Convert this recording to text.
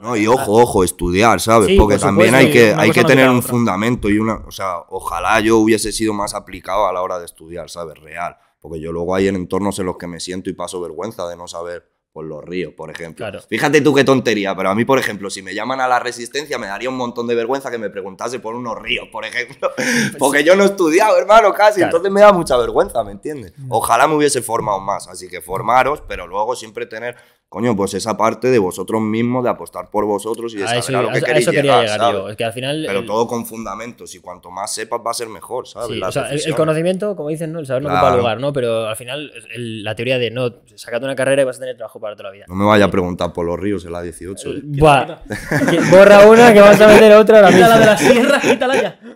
No, y ojo, ojo, estudiar, ¿sabes? Porque también hay que, hay que tener un fundamento y una. O sea, ojalá yo hubiese sido más aplicado a la hora de estudiar, ¿sabes? Real. Porque yo luego hay en entornos en los que me siento y paso vergüenza de no saber por pues, los ríos, por ejemplo. Fíjate tú qué tontería, pero a mí, por ejemplo, si me llaman a la resistencia, me daría un montón de vergüenza que me preguntase por unos ríos, por ejemplo, pues porque yo no he estudiado, hermano, casi, entonces me da mucha vergüenza, ¿me entiendes? Mm. Ojalá me hubiese formado más, así que formaros, pero luego siempre tener coño, pues esa parte de vosotros mismos, de apostar por vosotros y de saber eso, a lo que queréis eso llegar, llegar Es que al final... Pero todo con fundamentos y cuanto más sepas va a ser mejor, ¿sabes? el, conocimiento, como dicen, ¿no? el saber no ocupa lugar, ¿no? Pero al final la teoría de no, sacate una carrera y vas a tener trabajo para toda la vida. No me vaya a preguntar por los ríos en la 18. ¿eh? Borra una que vas a meter otra ahora mismo. Quítala de la sierra, quítala ya.